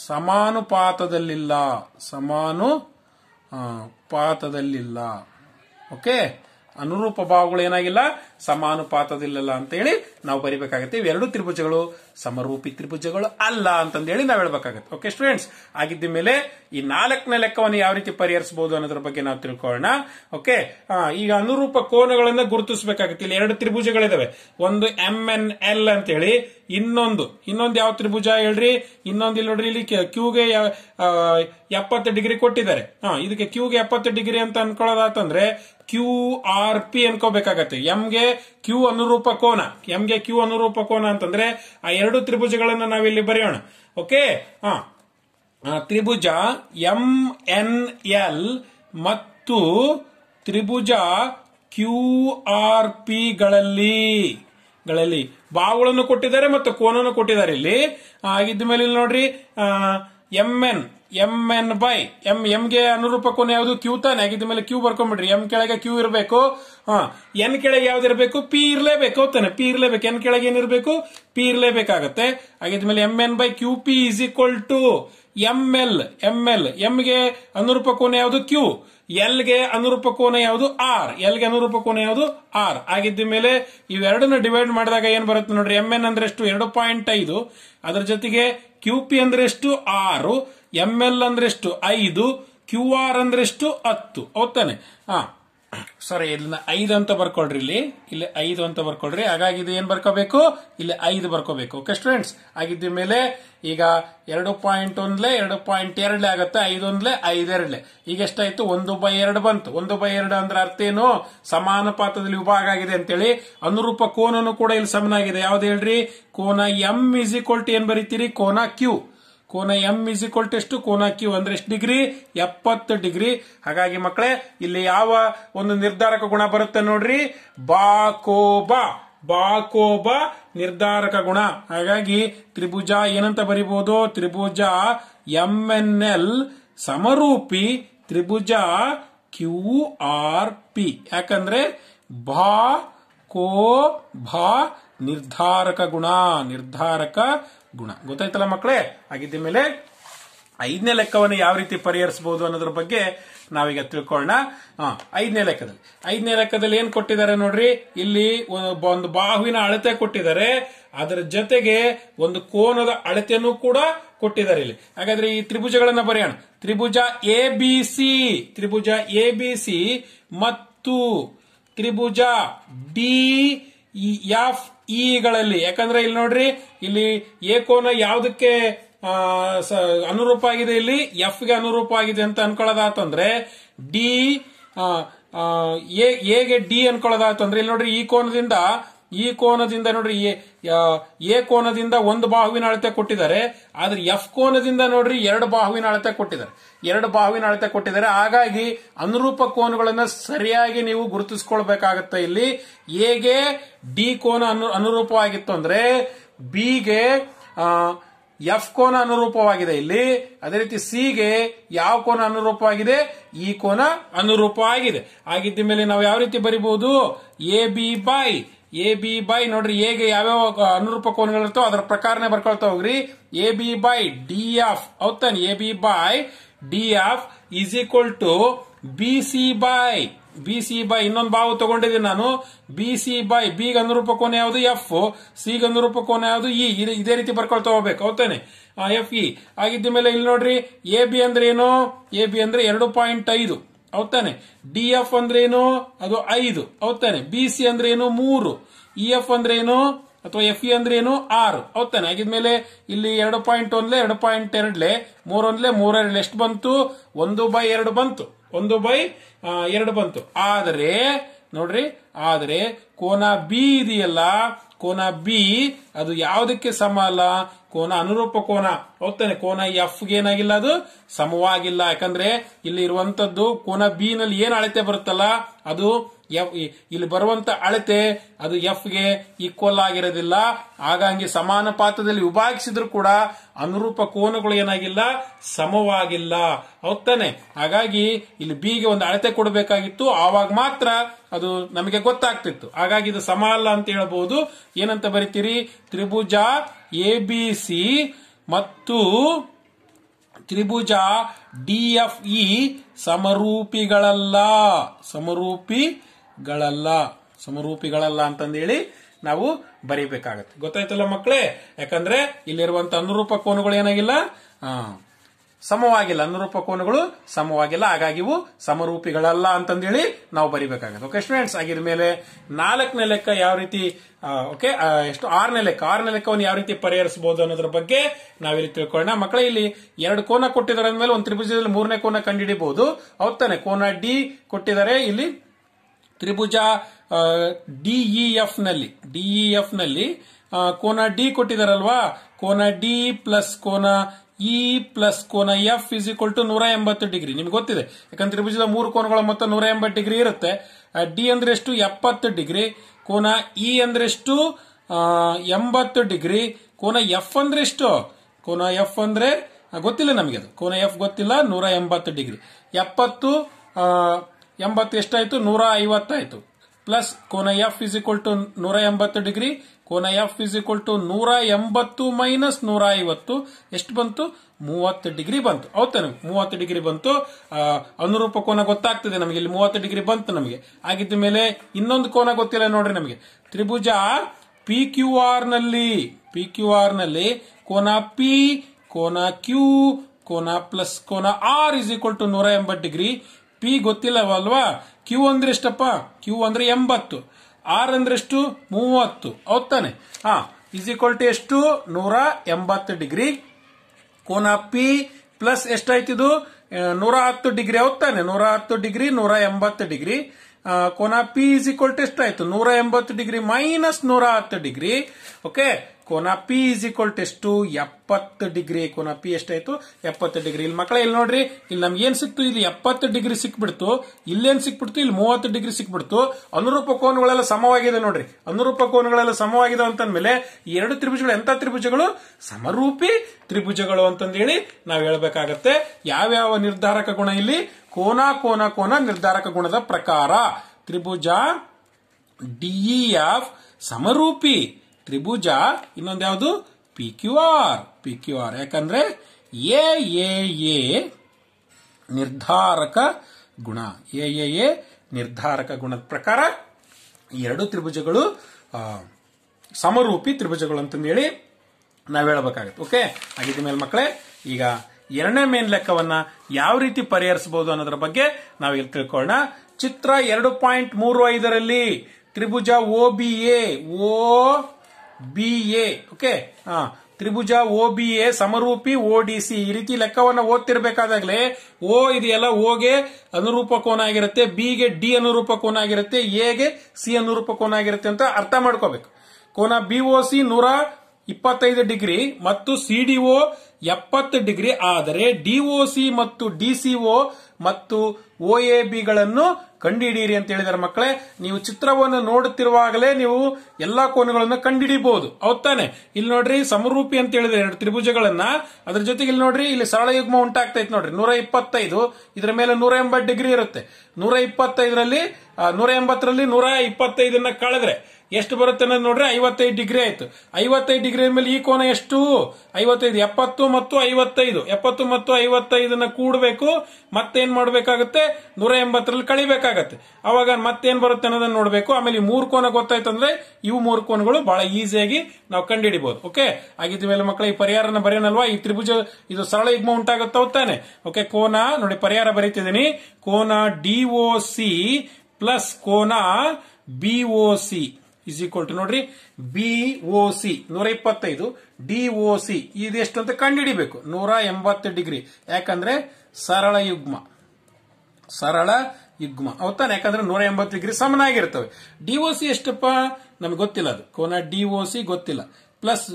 ಸಮಾನುಪಾತದಲ್ಲಿಲ್ಲ ಸಮಾನುಪಾತದಲ್ಲಿಲ್ಲ ಓಕೆ ಅನುರೂಪ ಭಾವಗಳು ಏನಾಗಿಲ್ಲ ಸಮಾನುಪಾತದಿಲ್ಲಲ್ಲ ಅಂತ ಹೇಳಿ ನಾವು ಬರಿಬೇಕಾಗತ್ತೆ ಇವೆರಡು ತ್ರಿಭುಜಗಳು ಸಮರೂಪಿ ತ್ರಿಭುಜಗಳು ಅಲ್ಲ ಅಂತಂದೇಳಿ ನಾವು ಹೇಳ್ಬೇಕಾಗತ್ತೆ ಓಕೆ ಸ್ಟೂಡೆಂಟ್ಸ್ ಆಗಿದ್ದ ಮೇಲೆ ಈ ನಾಲ್ಕನೇ ಲೆಕ್ಕವನ್ನು ಯಾವ ರೀತಿ ಪರಿಹರಿಸಬಹುದು ಅನ್ನೋದ್ರ ಬಗ್ಗೆ ನಾವು ತಿಳ್ಕೊಳ್ಳೋಣ ಓಕೆ ಈಗ ಅನುರೂಪ ಕೋನಗಳನ್ನ ಗುರುತಿಸಬೇಕಾಗುತ್ತೆ ಇಲ್ಲಿ ಎರಡು ತ್ರಿಭುಜಗಳಿದಾವೆ ಒಂದು ಎಂ ಎನ್ ಎಲ್ ಅಂತ ಹೇಳಿ ಇನ್ನೊಂದು ಇನ್ನೊಂದು ಯಾವ ತ್ರಿಭುಜ ಹೇಳ್ರಿ ಇನ್ನೊಂದು ಇಲ್ಲಿ ನೋಡ್ರಿ ಇಲ್ಲಿ ಕ್ಯೂಗೆ ಎಪ್ಪತ್ತು ಡಿಗ್ರಿ ಕೊಟ್ಟಿದ್ದಾರೆ ಇದಕ್ಕೆ ಕ್ಯೂಗೆ ಎಪ್ಪತ್ತು ಡಿಗ್ರಿ ಅಂತ ಅನ್ಕೊಳ್ಳೋದಾತಂದ್ರೆ ಕ್ಯೂ ಆರ್ ಪಿ ಅನ್ಕೋಬೇಕಾಗತ್ತೆ ಎಂಗೆ ಕ್ಯೂ ಅನುರೂಪ ಕೋನ ಎಂಗೆ ಕ್ಯೂ ಅನುರೂಪ ಕೋನ ಅಂತಂದ್ರೆ ಆ ಎರಡು ತ್ರಿಭುಜಗಳನ್ನು ನಾವಿಲ್ಲಿ ಬರೆಯೋಣ ಓಕೆ ಹಾ ತ್ರಿಭುಜ ಎಂ ಎನ್ ಎಲ್ ಮತ್ತು ತ್ರಿಭುಜ ಕ್ಯೂ ಆರ್ ಪಿ ಗಳಲ್ಲಿ ಗಳಲ್ಲಿ ಬಾವುಗಳನ್ನು ಕೊಟ್ಟಿದ್ದಾರೆ ಮತ್ತು ಕೋನನ್ನು ಕೊಟ್ಟಿದ್ದಾರೆ ಇಲ್ಲಿ ಆಗಿದ್ದ ಮೇಲೆ ಇಲ್ಲಿ ನೋಡ್ರಿ M N M N by M ಎಂಗೆ ಅನುರೂಪ ಕೊನೆ ಯಾವುದು ಕ್ಯೂ ತಾನೆ ಆಗಿದ ಮೇಲೆ ಕ್ಯೂ ಬರ್ಕೊಂಡ್ಬಿಡ್ರಿ ಎಂ ಕೆಳಗೆ ಕ್ಯೂ ಇರಬೇಕು ಹಾ ಎನ್ ಕೆಳಗೆ ಯಾವ್ದಿರಬೇಕು ಪಿ ಇರಲೇಬೇಕು ತಾನೆ ಪಿ ಇರಲೇಬೇಕು ಎನ್ ಕೆಳಗೆ ಏನಿರಬೇಕು ಪಿ ಇರಲೇಬೇಕಾಗತ್ತೆ ಆಗಿದ ಮೇಲೆ M N by Q P is equal to M L M L ಗೆ ಅನುರೂಪ ಕೋನೆ ಯಾವುದು ಕ್ಯೂ ಎಲ್ ಗೆ ಅನುರೂಪ ಕೋನೆ ಯಾವುದು ಆರ್ ಎಲ್ ಗೆ ಅನುರೂಪ ಕೋನೆ ಯಾವುದು ಆರ್ ಆಗಿದ್ದ ಮೇಲೆ ಇವೆರಡನ್ನ ಡಿವೈಡ್ ಮಾಡಿದಾಗ ಏನ್ ಬರುತ್ತೆ ನೋಡ್ರಿ ಎಂ ಎನ್ ಅಂದ್ರೆ ಎಷ್ಟು ಎರಡು ಪಾಯಿಂಟ್ ಐದು ಅದರ ಜೊತೆಗೆ ಕ್ಯೂ ಪಿ ಅಂದ್ರೆ ಎಷ್ಟು ಆರು ಎಂ ಎಲ್ ಅಂದ್ರೆ ಅಂದ್ರೆಷ್ಟು ಐದು ಕ್ಯೂ ಆರ್ ಅಂದ್ರೆ ಅಂದ್ರೆಷ್ಟು ಹತ್ತು ಹೌದಾನೆ ಹಾ ಸಾರಿ ಇದನ್ನ ಐದು ಅಂತ ಬರ್ಕೊಳ್ರಿ ಇಲ್ಲಿ ಇಲ್ಲಿ ಐದು ಅಂತ ಬರ್ಕೊಳ್ರಿ ಹಾಗಾಗಿ ಇದು ಏನ್ ಬರ್ಕೋಬೇಕು ಇಲ್ಲಿ ಐದು ಬರ್ಕೋಬೇಕು ಓಕೆ ಸ್ಟೂಡೆಂಟ್ಸ್ ಆಗಿದ್ದ ಮೇಲೆ ಈಗ ಎರಡು ಪಾಯಿಂಟ್ ಒಂದ್ಲೆ ಎರಡು ಪಾಯಿಂಟ್ ಎರಡ್ಲೆ ಆಗುತ್ತೆ ಐದು ಐದು ಎರಡ್ಲೆ ಈಗ ಎಷ್ಟಾಯ್ತು ಒಂದು ಬೈ ಎರಡು ಬಂತು ಒಂದು ಬೈ ಎರಡು ಅಂದ್ರೆ ಅರ್ಥ ಏನು ಪಾತ್ರದಲ್ಲಿ ವಿಭಾಗ ಆಗಿದೆ ಅಂತೇಳಿ ಅನುರೂಪ ಕೋನನು ಕೂಡ ಇಲ್ಲಿ ಸಮನಾಗಿದೆ ಯಾವ್ದು ಹೇಳ್ರಿ ಕೋನ ಎಂ ಇಸ್ ಈಕ್ವಲ್ ಟು ಏನ್ ಬರೀತೀರಿ ಕೋನ ಕ್ಯೂ ಕೋನ ಎಂ ಇಸ್ ಈಕ್ವಲ್ ಟು ಕೋನ ಕ್ಯೂ ಅಂದ್ರೆ ಎಷ್ಟು ಡಿಗ್ರಿ ಎಪ್ಪತ್ತು ಡಿಗ್ರಿ ಹಾಗಾಗಿ ಮಕ್ಕಳೇ ಇಲ್ಲಿ ಯಾವ ಒಂದು ನಿರ್ಧಾರಕ ಗುಣ ಬರುತ್ತೆ ನೋಡ್ರಿ ಬಾಕೋಬ ಬಾಕೋಬ ನಿರ್ಧಾರಕ ಗುಣ ಹಾಗಾಗಿ ತ್ರಿಭುಜ ಏನಂತ ಬರಿಬಹುದು ತ್ರಿಭುಜ ಎಂ ಎನ್ ಎಲ್ ಸಮರೂಪಿ ತ್ರಿಭುಜ ಕ್ಯೂ ಆರ್ ಪಿ ಯಾಕಂದ್ರೆ ಬಾ ಕೋ ಭಾ ನಿರ್ಧಾರಕ ಗುಣ ನಿರ್ಧಾರಕ ಗುಣ ಗೊತ್ತಾಯ್ತಲ್ಲ ಮಕ್ಕಳೇ ಆಗಿದ್ದ ಮೇಲೆ ಐದನೇ ಲೆಕ್ಕವನ್ನು ಯಾವ ರೀತಿ ಪರಿಹರಿಸಬಹುದು ಅನ್ನೋದ್ರ ಬಗ್ಗೆ ನಾವೀಗ ತಿಳ್ಕೊಳ್ಳೋಣ ಐದನೇ ಲೆಕ್ಕದಲ್ಲಿ ಐದನೇ ಲೆಕ್ಕದಲ್ಲಿ ಏನ್ ಕೊಟ್ಟಿದ್ದಾರೆ ನೋಡ್ರಿ ಇಲ್ಲಿ ಒಂದು ಬಾಹುವಿನ ಅಳತೆ ಕೊಟ್ಟಿದ್ದಾರೆ ಅದರ ಜೊತೆಗೆ ಒಂದು ಕೋನದ ಅಳತೆಯನ್ನು ಕೂಡ ಕೊಟ್ಟಿದ್ದಾರೆ ಇಲ್ಲಿ ಹಾಗಾದ್ರೆ ಈ ತ್ರಿಭುಜಗಳನ್ನ ಬರೆಯೋಣ ತ್ರಿಭುಜ ಎ ಬಿ ಸಿ ತ್ರಿಭುಜ ಎ ಬಿ ಸಿ ಮತ್ತು ತ್ರಿಭುಜ ಡಿ ಎಫ್ ಇಗಳಲ್ಲಿ ಯಾಕಂದ್ರೆ ಇಲ್ಲಿ ನೋಡ್ರಿ ಇಲ್ಲಿ ಕೋನ ಯಾವುದಕ್ಕೆ ಅನುರೂಪ ಆಗಿದೆ ಇಲ್ಲಿ ಎಫ್ ಗೆ ಅನುರೂಪ ಆಗಿದೆ ಅಂತ ಅನ್ಕೊಳ್ಳೋದಾತಂದ್ರೆ ಡಿ ಎ ಗೆ ಡಿ ಅನ್ಕೊಳ್ಳೋದಾತಂದ್ರೆ ಇಲ್ಲಿ ನೋಡ್ರಿ ಈ ಕೋನದಿಂದ ಈ ಕೋನದಿಂದ ನೋಡ್ರಿ ಎ ಕೋನದಿಂದ ಒಂದು ಬಾಹುವಿನ ಅಳತೆ ಕೊಟ್ಟಿದ್ದಾರೆ ಆದ್ರೆ ಎಫ್ ಕೋನದಿಂದ ನೋಡ್ರಿ ಎರಡು ಬಾಹುವಿನ ಅಳತೆ ಕೊಟ್ಟಿದ್ದಾರೆ ಎರಡು ಬಾಹುವಿನ ಅಳತೆ ಕೊಟ್ಟಿದ್ದಾರೆ ಹಾಗಾಗಿ ಅನುರೂಪ ಕೋನಗಳನ್ನ ಸರಿಯಾಗಿ ನೀವು ಗುರುತಿಸ್ಕೊಳ್ಬೇಕಾಗತ್ತೆ ಇಲ್ಲಿ ಎಗೆ ಡಿ ಕೋನ ಅನು ಅನುರೂಪವಾಗಿತ್ತು ಅಂದ್ರೆ ಬಿಗೆ ಎಫ್ ಕೋನ ಅನುರೂಪವಾಗಿದೆ ಇಲ್ಲಿ ಅದೇ ರೀತಿ ಸಿ ಗೆ ಯಾವ ಕೋನ ಅನುರೂಪವಾಗಿದೆ ಈ ಕೋನ ಅನುರೂಪ ಆಗಿದೆ ಆಗಿದ್ದ ಮೇಲೆ ನಾವು ಯಾವ ರೀತಿ ಬರಿಬಹುದು A B by A B by ನೋಡ್ರಿ ಹೇಗೆ ಯಾವ್ಯಾವ ಅನುರೂಪ ಕೋನಗಳಿರ್ತೋ ಅದ್ರ ಪ್ರಕಾರನೇ ಬರ್ಕೊಳ್ತಾ ಹೋಗ್ರಿ A B by D F ಹೌತಾನೆ A B by D F is equal to B C by B C by ಇನ್ನೊಂದು ಬಾವು ತಗೊಂಡಿದ್ದೀನಿ ನಾನು ಬಿ ಸಿ ಬೈ ಬಿ ಅನುರೂಪ ಕೋನ ಯಾವುದು ಎಫ್ ಸಿ ಅನುರೂಪ ಕೋನ ಯಾವುದು e. ಇ ಇದೇ ರೀತಿ ಬರ್ಕೊಳ್ತಾ ಹೋಗ್ಬೇಕು ಹೌತಾನೆ ಎಫ್ ಇ e. ಆಗಿದ್ದ ಮೇಲೆ ಇಲ್ಲಿ ನೋಡ್ರಿ ಎ ಬಿ ಅಂದ್ರೆ ಏನು ಎ ಬಿ ಅಂದ್ರೆ ಎರಡು ಪಾಯಿಂಟ್ ಐದು ಹೌದಾನೆ ಡಿ ಎಫ್ ಅಂದ್ರೆ ಏನು ಅದು ಐದು ಹೌದಾನೆ ಬಿ ಸಿ ಅಂದ್ರೆ ಏನು ಮೂರು ಇ e ಎಫ್ ಅಂದ್ರೆ ಏನು ಅಥವಾ ಎಫ್ ಇ e ಅಂದ್ರೆ ಏನು ಆರ್ ಹೌದಾನೆ ಆಗಿದ್ಮೇಲೆ ಇಲ್ಲಿ ಎರಡು ಪಾಯಿಂಟ್ ಒಂದ್ಲೆ ಎರಡು ಪಾಯಿಂಟ್ ಎರಡ್ಲೆ ಮೂರೊಂದ್ಲೆ ಮೂರೆರಡು ಎಷ್ಟು ಬಂತು ಒಂದು ಬೈ ಎರಡು ಬಂತು ಒಂದು ಬೈ ಎರಡು ಬಂತು ಆದರೆ ನೋಡ್ರಿ ಆದರೆ ಕೋನ ಬಿ ಇದೆಯಲ್ಲ ಕೋನ ಬಿ ಅದು ಯಾವುದಕ್ಕೆ ಸಮ ಅಲ್ಲ ಕೋನ ಅನುರೂಪ ಕೋನ ಹೋಗ್ತಾನೆ ಕೋನ ಎಫ್ಗೆ ಏನಾಗಿಲ್ಲ ಅದು ಸಮವಾಗಿಲ್ಲ ಯಾಕಂದ್ರೆ ಇಲ್ಲಿ ಇರುವಂತದ್ದು ಕೋನ ಬಿ ನಲ್ಲಿ ಏನ್ ಅಳತೆ ಬರುತ್ತಲ್ಲ ಅದು ಎಫ್ ಇಲ್ಲಿ ಬರುವಂತ ಅಳತೆ ಅದು ಎಫ್ಗೆ ಈಕ್ವಲ್ ಆಗಿರೋದಿಲ್ಲ ಹಾಗಾಗಿ ಸಮಾನ ಪಾತ್ರದಲ್ಲಿ ವಿಭಾಗಿಸಿದ್ರು ಕೂಡ ಅನುರೂಪ ಕೋನಗಳು ಏನಾಗಿಲ್ಲ ಸಮವಾಗಿಲ್ಲ ಹೋಗ್ತಾನೆ ಹಾಗಾಗಿ ಇಲ್ಲಿ ಬಿಗೆ ಒಂದು ಅಳತೆ ಕೊಡಬೇಕಾಗಿತ್ತು ಆವಾಗ ಮಾತ್ರ ಅದು ನಮಗೆ ಗೊತ್ತಾಗ್ತಿತ್ತು ಹಾಗಾಗಿ ಇದು ಸಮ ಅಲ್ಲ ಅಂತ ಹೇಳಬಹುದು ಏನಂತ ಬರಿತೀರಿ ತ್ರಿಭುಜ ಎ ಬಿ ಸಿ ಮತ್ತು ತ್ರಿಭುಜ ಡಿ ಎಫ್ ಇ ಸಮರೂಪಿಗಳಲ್ಲ ಸಮರೂಪಿ ಗಳಲ್ಲ ಸಮರೂಪಿಗಳಲ್ಲ ಅಂತಂದೇಳಿ ನಾವು ಬರೀಬೇಕಾಗತ್ತೆ ಗೊತ್ತಾಯ್ತಲ್ಲ ಮಕ್ಕಳೇ ಯಾಕಂದ್ರೆ ಇಲ್ಲಿರುವಂತ ಅನುರೂಪ ಕೋನಗಳು ಏನಾಗಿಲ್ಲ ಸಮವಾಗಿಲ್ಲ ಅನುರೂಪ ಕೋನಗಳು ಸಮವಾಗಿಲ್ಲ ಹಾಗಾಗಿ ಇವು ಸಮರೂಪಿಗಳಲ್ಲ ಅಂತಂದೇಳಿ ನಾವು ಬರಿಬೇಕಾಗುತ್ತೆ ಓಕೆ ಸ್ಟೂಡೆಂಟ್ಸ್ ಆಗಿದ ಮೇಲೆ ನಾಲ್ಕನೇ ಲೆಕ್ಕ ಯಾವ ರೀತಿ ಓಕೆ ಎಷ್ಟು ಆರನೇ ಲೆಕ್ಕ ಆರನೇ ಲೆಕ್ಕವನ್ನು ಯಾವ ರೀತಿ ಪರಿಹರಿಸಬಹುದು ಅನ್ನೋದ್ರ ಬಗ್ಗೆ ನಾವಿಲ್ಲಿ ತಿಳ್ಕೊಳ್ಳೋಣ ಮಕ್ಕಳೇ ಇಲ್ಲಿ ಎರಡು ಕೋನ ಕೊಟ್ಟಿದ್ದಾರೆ ಅಂದಮೇಲೆ ಒಂದು ತ್ರಿಭುಜದಲ್ಲಿ ಮೂರನೇ ಕೋನ ಕಂಡುಹಿಡಿಬಹುದು ಅವತ್ತಾನೆ ಕೋನ ಡಿ ಕೊಟ್ಟಿದ್ದಾರೆ ಇಲ್ಲಿ ತ್ರಿಭುಜ ಡಿಇ ಎಫ್ನಲ್ಲಿ ಡಿಇ ನಲ್ಲಿ ಕೋನ ಡಿ ಕೊಟ್ಟಿದಾರಲ್ವಾ ಕೋನ ಡಿ ಪ್ಲಸ್ ಕೋನ ಇ ಪ್ಲಸ್ ಕೋನ ಎಫ್ ಇಸ್ ಈಕ್ವಲ್ ಟು ನೂರ ಎಂಬತ್ತು ಡಿಗ್ರಿ ನಿಮ್ಗೆ ಗೊತ್ತಿದೆ ಯಾಕಂದ್ರೆ ತ್ರಿಭುಜದ ಮೂರು ಕೋನಗಳ ಮೊತ್ತ ನೂರ ಎಂಬತ್ತು ಡಿಗ್ರಿ ಇರುತ್ತೆ ಡಿ ಅಂದ್ರೆ ಎಷ್ಟು ಎಪ್ಪತ್ತು ಡಿಗ್ರಿ ಕೋನ ಇ ಅಂದ್ರೆ ಎಷ್ಟು ಎಂಬತ್ತು ಡಿಗ್ರಿ ಕೋನ ಎಫ್ ಅಂದ್ರೆ ಎಷ್ಟು ಕೋನ ಎಫ್ ಅಂದ್ರೆ ಗೊತ್ತಿಲ್ಲ ನಮಗೆ ಅದು ಕೋನ ಎಫ್ ಗೊತ್ತಿಲ್ಲ ನೂರ ಎಂಬತ್ತು ಡಿಗ್ರಿ ಎಪ್ಪತ್ತು ಎಂಬತ್ತು ಎಷ್ಟಾಯಿತು ನೂರ ಐವತ್ತಾಯ್ತು ಪ್ಲಸ್ ಕೋನ ಎಫ್ ಇಸ್ ಈಕ್ವಲ್ ಟು ನೂರ ಎಂಬತ್ತು ಡಿಗ್ರಿ ಕೋನ ಎಫ್ ಇಸ್ ಈಕ್ವಲ್ ಟು ನೂರ ಎಂಬತ್ತು ಮೈನಸ್ ನೂರ ಐವತ್ತು ಎಷ್ಟು ಬಂತು ಮೂವತ್ತು ಡಿಗ್ರಿ ಬಂತು ಹೌದಾನೆ ಮೂವತ್ತು ಡಿಗ್ರಿ ಬಂತು ಅನುರೂಪ ಕೋನ ಗೊತ್ತಾಗ್ತದೆ ನಮಗೆ ಇಲ್ಲಿ ಮೂವತ್ತು ಡಿಗ್ರಿ ಬಂತು ನಮಗೆ ಆಗಿದ್ದ ಮೇಲೆ ಇನ್ನೊಂದು ಕೋನ ಗೊತ್ತಿಲ್ಲ ನೋಡ್ರಿ ನಮಗೆ ತ್ರಿಭುಜ ಪಿ ಕ್ಯೂ ಆರ್ ನಲ್ಲಿ ಪಿ ಕ್ಯೂ ಆರ್ ನಲ್ಲಿ ಕೋನ ಪಿ ಕೋನ ಕ್ಯೂ ಕೋನ ಪ್ಲಸ್ ಕೋನ ಆರ್ ಇಸ್ ಈಕ್ವಲ್ ಟು ನೂರ ಎಂಬತ್ತು ಡಿಗ್ರಿ ಪಿ ಗೊತ್ತಿಲ್ಲವಲ್ವಾ ಕ್ಯೂ ಅಂದ್ರೆ ಎಷ್ಟಪ್ಪ ಕ್ಯೂ ಅಂದ್ರೆ ಎಂಬತ್ತು ಆರ್ ಅಂದ್ರೆಷ್ಟು ಮೂವತ್ತು ಹೌದಾನೆ ಹಾ ಇಸ್ ಈಕ್ವಲ್ ಟು ಎಷ್ಟು ನೂರ ಎಂಬತ್ತು ಡಿಗ್ರಿ ಕೋನ ಪಿ ಪ್ಲಸ್ ಎಷ್ಟಾಯ್ತಿದು ನೂರ ಹತ್ತು ಡಿಗ್ರಿ ಹೌದಾನೆ ನೂರ ಹತ್ತು ಡಿಗ್ರಿ ನೂರ ಎಂಬತ್ತು ಡಿಗ್ರಿ ಕೋನ ಪಿ ಇಸ್ ಈಕ್ವಲ್ ಟು ಎಷ್ಟಾಯ್ತು ನೂರ ಎಂಬತ್ತು ಡಿಗ್ರಿ ಮೈನಸ್ ನೂರ ಹತ್ತು ಡಿಗ್ರಿ ಓಕೆ ಕೋನ P is equal test to ಎಪ್ಪತ್ತು ಡಿಗ್ರಿ ಕೋನ ಪಿ ಎಷ್ಟಾಯ್ತು ಎಪ್ಪತ್ತು ಡಿಗ್ರಿ ಇಲ್ಲಿ ಮಕ್ಕಳ ಇಲ್ಲಿ ನೋಡ್ರಿ ಇಲ್ಲಿ ನಮ್ಗೆ ಏನ್ ಸಿಕ್ತು ಇಲ್ಲಿ ಎಪ್ಪತ್ತು ಡಿಗ್ರಿ ಸಿಕ್ಬಿಡ್ತು ಇಲ್ಲೇನ್ ಸಿಕ್ಬಿಡ್ತು ಇಲ್ಲಿ ಮೂವತ್ತು ಡಿಗ್ರಿ ಸಿಕ್ಬಿಡ್ತು ಅನುರೂಪ ಕೋನಗಳೆಲ್ಲ ಸಮವಾಗಿದೆ ನೋಡ್ರಿ ಅನುರೂಪ ಕೋನಗಳೆಲ್ಲ ಸಮವಾಗಿದೆ ಅಂತಂದ್ಮೇಲೆ ಎರಡು ತ್ರಿಭುಜಗಳು ಎಂತ ತ್ರಿಭುಜಗಳು ಸಮರೂಪಿ ತ್ರಿಭುಜಗಳು ಹೇಳಿ ನಾವು ಹೇಳ್ಬೇಕಾಗತ್ತೆ ಯಾವ್ಯಾವ ನಿರ್ಧಾರಕ ಗುಣ ಇಲ್ಲಿ ಕೋನ ಕೋನ ಕೋನ ನಿರ್ಧಾರಕ ಗುಣದ ಪ್ರಕಾರ ತ್ರಿಭುಜ ಡಿಇಎಫ್ ಸಮರೂಪಿ ತ್ರಿಭುಜ ಇನ್ನೊಂದು ಯಾವುದು P Q R P Q R ಯಾಕಂದ್ರೆ ಎ ಎ ಎ ನಿರ್ಧಾರಕ ಗುಣ ಎ ಎ ಎ ನಿರ್ಧಾರಕ ಗುಣದ ಪ್ರಕಾರ ಎರಡು ತ್ರಿಭುಜಗಳು ಸಮರೂಪಿ ತ್ರಿಭುಜಗಳು ಅಂತಂದೇಳಿ ನಾವು ಹೇಳಬೇಕಾಗುತ್ತೆ ಓಕೆ ಆಗಿದ ಮೇಲೆ ಮಕ್ಕಳೇ ಈಗ ಎರಡನೇ ಮೇನ್ ಲೆಕ್ಕವನ್ನ ಯಾವ ರೀತಿ ಪರಿಹರಿಸಬಹುದು ಅನ್ನೋದ್ರ ಬಗ್ಗೆ ನಾವು ಇಲ್ಲಿ ತಿಳ್ಕೊಳ್ಳೋಣ ಚಿತ್ರ ಎರಡು ಪಾಯಿಂಟ್ ಮೂರು ಐದರಲ್ಲಿ ತ್ರಿಭುಜ O B A O B A okay ತ್ರಿಭುಜ ಓ ಬಿ ಎ ಸಮರೂಪಿ ಒ ಡಿ ಸಿ ಈ ರೀತಿ ಲೆಕ್ಕವನ್ನು ಓದ್ತಿರ್ಬೇಕಾದಾಗಲೇ ಓ ಇದೆಯಲ್ಲ ಓಗೆ ಅನುರೂಪ ಕೋನ ಆಗಿರುತ್ತೆ ಬಿಗೆ ಡಿ ಅನುರೂಪ ಕೋನ ಆಗಿರುತ್ತೆ ಗೆ ಸಿ ಅನುರೂಪ ಕೋನ ಆಗಿರುತ್ತೆ ಅಂತ ಅರ್ಥ ಮಾಡ್ಕೋಬೇಕು ಕೋನ ಬಿ ಓ ಸಿ ನೂರ ಇಪ್ಪತ್ತೈದು ಡಿಗ್ರಿ ಮತ್ತು ಸಿ ಡಿ ಒ ಎಪ್ಪತ್ತು ಡಿಗ್ರಿ ಆದರೆ ಸಿ ಮತ್ತು ಡಿಸಿಒ ಮತ್ತು ಓ ಎ ಬಿಗಳನ್ನು ಕಂಡಿಡೀರಿ ಅಂತ ಹೇಳಿದಾರೆ ಮಕ್ಕಳೇ ನೀವು ಚಿತ್ರವನ್ನು ನೋಡುತ್ತಿರುವಾಗಲೇ ನೀವು ಎಲ್ಲಾ ಕೋನಗಳನ್ನು ಕಂಡಿಡಿಬಹುದು ತಾನೆ ಇಲ್ಲಿ ನೋಡ್ರಿ ಸಮರೂಪಿ ಅಂತ ಹೇಳಿದ್ರೆ ಎರಡು ತ್ರಿಭುಜಗಳನ್ನ ಅದ್ರ ಜೊತೆಗೆ ಇಲ್ಲಿ ನೋಡ್ರಿ ಇಲ್ಲಿ ಸರಳ ಯುಗ್ಮ ಉಂಟಾಗ್ತೈತೆ ನೋಡ್ರಿ ನೂರ ಇಪ್ಪತ್ತೈದು ಇದರ ಮೇಲೆ ನೂರ ಎಂಬತ್ತು ಡಿಗ್ರಿ ಇರುತ್ತೆ ನೂರ ಇಪ್ಪತ್ತೈದರಲ್ಲಿ ನೂರ ಎಂಬತ್ತರಲ್ಲಿ ನೂರ ಇಪ್ಪತ್ತೈದನ್ನ ಕಳೆದ್ರೆ ಎಷ್ಟು ಬರುತ್ತೆ ಅನ್ನೋದು ನೋಡ್ರೆ ಐವತ್ತೈದು ಡಿಗ್ರಿ ಆಯ್ತು ಐವತ್ತೈದು ಡಿಗ್ರಿ ಮೇಲೆ ಈ ಕೋನ ಎಷ್ಟು ಐವತ್ತೈದು ಎಪ್ಪತ್ತು ಮತ್ತು ಐವತ್ತೈದು ಎಪ್ಪತ್ತು ಮತ್ತು ಐವತ್ತೈದನ್ನ ಕೂಡಬೇಕು ಮತ್ತೇನ್ ಮಾಡಬೇಕಾಗುತ್ತೆ ನೂರ ಎಂಬತ್ತರಲ್ಲಿ ಕಳಿಬೇಕಾಗತ್ತೆ ಅವಾಗ ಮತ್ತೇನ್ ಬರುತ್ತೆ ಅನ್ನೋದನ್ನ ನೋಡಬೇಕು ಆಮೇಲೆ ಈ ಮೂರು ಕೋನ ಗೊತ್ತಾಯ್ತು ಅಂದ್ರೆ ಇವು ಮೂರು ಕೋನಗಳು ಬಹಳ ಈಸಿಯಾಗಿ ನಾವು ಕಂಡುಹಿಡಿಬಹುದು ಓಕೆ ಆಗಿದ ಮೇಲೆ ಮಕ್ಕಳ ಈ ಪರಿಹಾರನ ಬರೆಯೋನಲ್ವ ಈ ತ್ರಿಭುಜ ಇದು ಸರಳ ಯುಗ್ಮ ಉಂಟಾಗುತ್ತಾ ತಾನೆ ಓಕೆ ಕೋನ ನೋಡಿ ಪರಿಹಾರ ಬರೀತಿದ್ದೀನಿ ಕೋನ ಡಿಒ ಸಿ ಪ್ಲಸ್ ಕೋನ B O C is equal to ನೋಡ್ರಿ ಬಿ ಓ ಸಿ ನೂರ ಇಪ್ಪತ್ತೈದು ಡಿ ಓ ಸಿ ಇದೆಷ್ಟು ಅಂತ ಕಂಡುಹಿಡಿಬೇಕು ನೂರ ಎಂಬತ್ತು ಡಿಗ್ರಿ ಯಾಕಂದ್ರೆ ಸರಳ ಯುಗ್ಮ ಸರಳ ಯುಗ್ಮ ಅವತಾನೆ ಯಾಕಂದ್ರೆ ನೂರ ಎಂಬತ್ತು ಡಿಗ್ರಿ ಸಮನಾಗಿರ್ತವೆ ಡಿ ಓ ಸಿ ಎಷ್ಟಪ್ಪ ನಮ್ಗೆ ಗೊತ್ತಿಲ್ಲ ಅದು ಕೋನ ಡಿ ಓ ಸಿ ಗೊತ್ತಿಲ್ಲ ಪ್ಲಸ್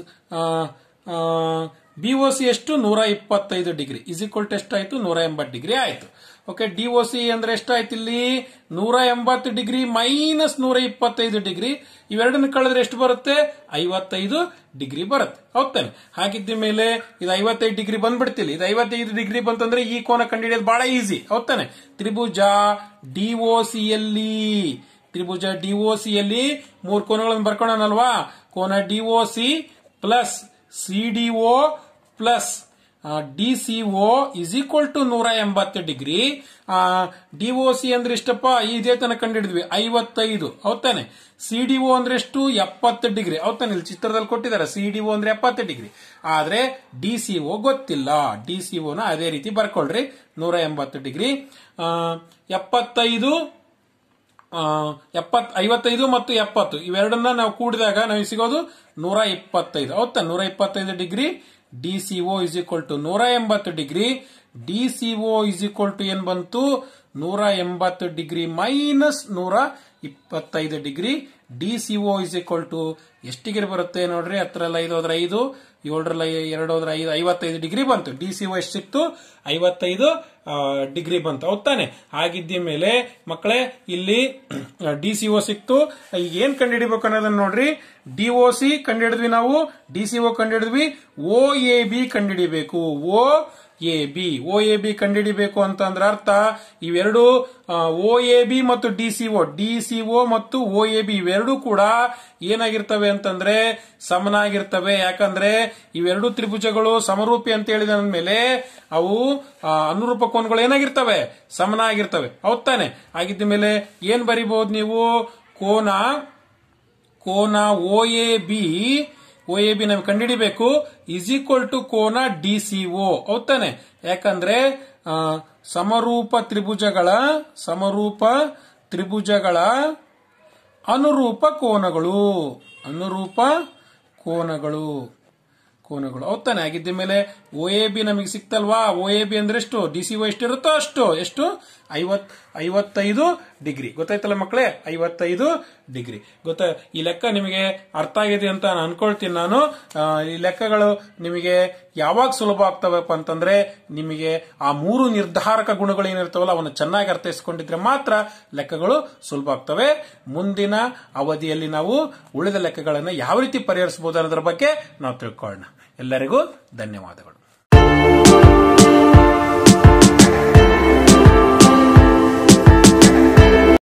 ಬಿ ಓ ಸಿ ಎಷ್ಟು ನೂರ ಇಪ್ಪತ್ತೈದು ಡಿಗ್ರಿ ಇಸ್ ಈಕ್ವಲ್ ಟು ನೂರ ಎಂಬತ್ತು ಡಿಗ್ರಿ ಆಯಿತು ಓಕೆ ಡಿ ಒ ಸಿ ಅಂದ್ರೆ ಎಷ್ಟಾಯ್ತು ಇಲ್ಲಿ ನೂರ ಎಂಬತ್ತು ಡಿಗ್ರಿ ಮೈನಸ್ ನೂರ ಇಪ್ಪತ್ತೈದು ಡಿಗ್ರಿ ಇವೆರಡನ್ನ ಕಳೆದ್ರೆ ಎಷ್ಟು ಬರುತ್ತೆ ಐವತ್ತೈದು ಡಿಗ್ರಿ ಬರುತ್ತೆ ಹೌದಾನೆ ಹಾಕಿದ್ದ ಮೇಲೆ ಇದು ಐವತ್ತೈದು ಡಿಗ್ರಿ ಬಂದ್ಬಿಡ್ತಿಲ್ಲ ಇದು ಐವತ್ತೈದು ಡಿಗ್ರಿ ಬಂತಂದ್ರೆ ಈ ಕೋನ ಕಂಡುಹಿಡಿಯೋದು ಬಹಳ ಈಸಿ ಹೌದಾನೆ ತ್ರಿಭುಜ ಡಿ ಒ ಸಿಯಲ್ಲಿ ತ್ರಿಭುಜ ಡಿ ಒ ಸಿಯಲ್ಲಿ ಮೂರು ಕೋನಗಳನ್ನು ಬರ್ಕೊಳ್ಳೋಣಲ್ವಾ ಕೋನ D O C plus C D O plus D C O is equal to ನೂರ ಎಂಬತ್ತು ಡಿಗ್ರಿ ಡಿ ಒ ಸಿ ಅಂದ್ರೆ ಇಷ್ಟಪ್ಪ ಇದೇ ತನಕ ಕಂಡಿಡಿದ್ವಿ ಐವತ್ತೈದು ಹೌದಾನೆ ಸಿ ಡಿ ಒ ಅಂದ್ರೆ ಎಷ್ಟು ಎಪ್ಪತ್ತು ಡಿಗ್ರಿ ಹೌದಾನೆ ಇಲ್ಲಿ ಚಿತ್ರದಲ್ಲಿ ಕೊಟ್ಟಿದ್ದಾರೆ ಸಿ ಡಿ ಒ ಅಂದ್ರೆ ಎಪ್ಪತ್ತು ಡಿಗ್ರಿ ಆದ್ರೆ ಡಿ ಸಿ ಒ ಗೊತ್ತಿಲ್ಲ ಡಿ ಸಿ ನ ಅದೇ ರೀತಿ ಬರ್ಕೊಳ್ರಿ ನೂರ ಎಂಬತ್ತು ಡಿಗ್ರಿ ಎಪ್ಪತ್ತೈದು ಎಪ್ಪತ್ ಐವತ್ತೈದು ಮತ್ತು ಎಪ್ಪತ್ತು ಇವೆರಡನ್ನ ನಾವು ಕೂಡಿದಾಗ ನಾವು ಸಿಗೋದು ನೂರ ಇಪ್ಪತ್ತೈದು ಹೌದಾ ನೂರ ಇಪ್ಪತ್ತೈದು degree D C O is equal to ನೂರ ಎಂಬತ್ತು degree D C O is equal to ಏನ್ ಬಂತು ನೂರ ಎಂಬತ್ತು ಡಿಗ್ರಿ ಮೈನಸ್ ನೂರ ಇಪ್ಪತ್ತೈದು degree D C O is equal to ಎಷ್ಟಿಗೆ ಬರುತ್ತೆ ನೋಡ್ರಿ ಹತ್ತರಲ್ಲಿ ಐದು ಹೋದ್ರೆ ಐದು ಏಳರಲ್ಲಿ ಎರಡು ಹೋದ್ರೆ ಐದು ಐವತ್ತೈದು ಡಿಗ್ರಿ ಬಂತು ಡಿ ಸಿ ಒ ಎಷ್ಟು ಸಿಕ್ತು ಐವತ್ತೈದು ಡಿಗ್ರಿ ಬಂತು ಹೌದ್ ತಾನೆ ಆಗಿದ್ದ ಮೇಲೆ ಮಕ್ಕಳೇ ಇಲ್ಲಿ ಡಿ ಸಿ ಒ ಸಿಕ್ತು ಈಗ ಏನ್ ಕಂಡುಹಿಡಿಬೇಕು ಅನ್ನೋದನ್ನ ನೋಡ್ರಿ ಡಿ ಒ ಸಿ ಹಿಡಿದ್ವಿ ನಾವು ಡಿ ಸಿ ಕಂಡು ಹಿಡಿದ್ವಿ ಓ ಎ ಬಿ ಕಂಡು ಹಿಡಿಬೇಕು O A B O A B ಕಂಡುಹಿಡಿಬೇಕು ಅಂತ ಅಂದ್ರೆ ಅರ್ಥ ಇವೆರಡು ಓ ಎ ಬಿ ಮತ್ತು D C O D C O ಮತ್ತು ಓ ಎ ಬಿ ಇವೆರಡು ಕೂಡ ಏನಾಗಿರ್ತವೆ ಅಂತಂದ್ರೆ ಸಮನಾಗಿರ್ತವೆ ಯಾಕಂದ್ರೆ ಇವೆರಡು ತ್ರಿಭುಜಗಳು ಸಮರೂಪಿ ಅಂತ ಹೇಳಿದ ಮೇಲೆ ಅವು ಅನುರೂಪ ಕೋನ್ಗಳು ಏನಾಗಿರ್ತವೆ ಸಮನಾಗಿರ್ತವೆ ಹೌದಾನೆ ಆಗಿದ್ದ ಮೇಲೆ ಏನ್ ಬರಿಬಹುದು ನೀವು ಕೋನ ಕೋನ O A B O A B ನಮ್ಗೆ ಕಂಡುಹಿಡಿಬೇಕು ಇಸ್ ಈಕ್ವಲ್ ಟು ಕೋನ ಡಿ ಸಿ ಒ ಹೌದಾನೆ ಯಾಕಂದ್ರೆ ಸಮರೂಪ ತ್ರಿಭುಜಗಳ ಸಮರೂಪ ತ್ರಿಭುಜಗಳ ಅನುರೂಪ ಕೋನಗಳು ಅನುರೂಪ ಕೋನಗಳು ಕೋನಗಳು ಅವ್ತಾನೆ ಆಗಿದ್ದ ಮೇಲೆ ಒ ಎ ಬಿ ನಮಗೆ ಸಿಕ್ತಲ್ವಾ ಒ ಎ ಬಿ ಅಂದ್ರೆ ಎಷ್ಟು ಡಿ ಸಿ ಒ ಎಷ್ಟಿರುತ್ತೋ ಅಷ್ಟು ಎಷ್ಟು ಐವತ್ ಐವತ್ತೈದು ಡಿಗ್ರಿ ಗೊತ್ತಾಯ್ತಲ್ಲ ಮಕ್ಕಳೇ ಐವತ್ತೈದು ಡಿಗ್ರಿ ಗೊತ್ತಾ ಈ ಲೆಕ್ಕ ನಿಮಗೆ ಅರ್ಥ ಆಗಿದೆ ಅಂತ ನಾನು ಅನ್ಕೊಳ್ತೀನಿ ನಾನು ಈ ಲೆಕ್ಕಗಳು ನಿಮಗೆ ಯಾವಾಗ ಸುಲಭ ಆಗ್ತವಪ್ಪ ಅಂತಂದ್ರೆ ನಿಮಗೆ ಆ ಮೂರು ನಿರ್ಧಾರಕ ಗುಣಗಳು ಏನಿರ್ತಾವಲ್ಲ ಅವನ್ನ ಚೆನ್ನಾಗಿ ಅರ್ಥೈಸ್ಕೊಂಡಿದ್ರೆ ಮಾತ್ರ ಲೆಕ್ಕಗಳು ಸುಲಭ ಆಗ್ತವೆ ಮುಂದಿನ ಅವಧಿಯಲ್ಲಿ ನಾವು ಉಳಿದ ಲೆಕ್ಕಗಳನ್ನು ಯಾವ ರೀತಿ ಪರಿಹರಿಸಬಹುದು ಅನ್ನೋದ್ರ ಬಗ್ಗೆ ನಾವು ತಿಳ್ಕೊಳ್ಳೋಣ ಎಲ್ಲರಿಗೂ ಧನ್ಯವಾದಗಳು